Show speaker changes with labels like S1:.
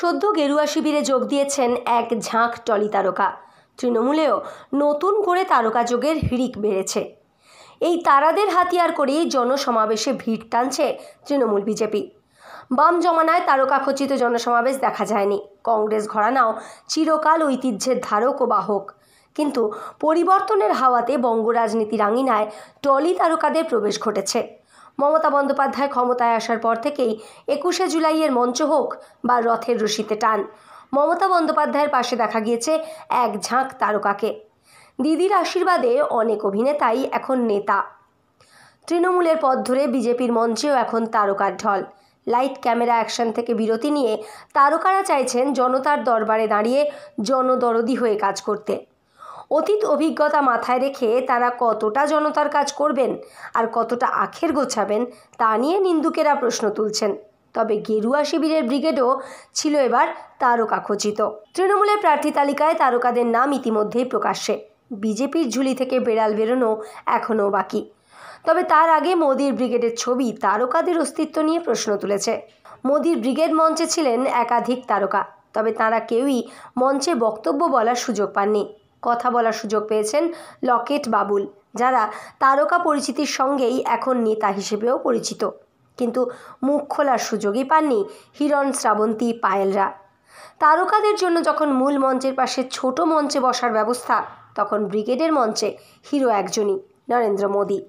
S1: সদ্য গেরুয়া শিবিরে যোগ দিয়েছেন এক ঝাঁক টলি তারকা তৃণমূলেও নতুন করে তারকাযোগের হিড়িক বেড়েছে এই তারাদের হাতিয়ার করেই জনসমাবেশে ভিড় টানছে তৃণমূল বিজেপি বাম জমানায় তারকাখচিত জনসমাবেশ দেখা যায়নি কংগ্রেস ঘরানাও চিরকাল ঐতিহ্যের ধারক ও বাহক কিন্তু পরিবর্তনের হাওয়াতে বঙ্গ রাজনীতির আঙিনায় টলি তারকাদের প্রবেশ ঘটেছে মমতা বন্দ্যোপাধ্যায় ক্ষমতায় আসার পর থেকেই একুশে জুলাইয়ের মঞ্চ হোক বা রথের রশিতে টান মমতা বন্দ্যোপাধ্যায়ের পাশে দেখা গিয়েছে এক ঝাঁক তারকাকে দিদির আশীর্বাদে অনেক অভিনেতাই এখন নেতা তৃণমূলের পথ ধরে বিজেপির মঞ্চেও এখন তারকার ঢল লাইট ক্যামেরা অ্যাকশন থেকে বিরতি নিয়ে তারকারা চাইছেন জনতার দরবারে দাঁড়িয়ে জনদরদি হয়ে কাজ করতে অতীত অভিজ্ঞতা মাথায় রেখে তারা কতটা জনতার কাজ করবেন আর কতটা আখের গোছাবেন তা নিয়ে নিন্দুকেরা প্রশ্ন তুলছেন তবে গেরুয়া শিবিরের ব্রিগেডও ছিল এবার তারকাখচিত তৃণমূলের প্রার্থী তালিকায় তারকাদের নাম ইতিমধ্যেই প্রকাশ্যে বিজেপির ঝুলি থেকে বেড়াল বেরোনো এখনও বাকি তবে তার আগে মোদির ব্রিগেডের ছবি তারকাদের অস্তিত্ব নিয়ে প্রশ্ন তুলেছে মোদির ব্রিগেড মঞ্চে ছিলেন একাধিক তারকা তবে তারা কেউই মঞ্চে বক্তব্য বলার সুযোগ পাননি কথা বলার সুযোগ পেয়েছেন লকেট বাবুল যারা তারকা পরিচিতির সঙ্গেই এখন নেতা হিসেবেও পরিচিত কিন্তু মুখ খোলার সুযোগই পাননি হিরণ শ্রাবন্তী পায়েলরা তারকাদের জন্য যখন মূল মঞ্চের পাশে ছোট মঞ্চে বসার ব্যবস্থা তখন ব্রিগেডের মঞ্চে হিরো একজনই নরেন্দ্র মোদী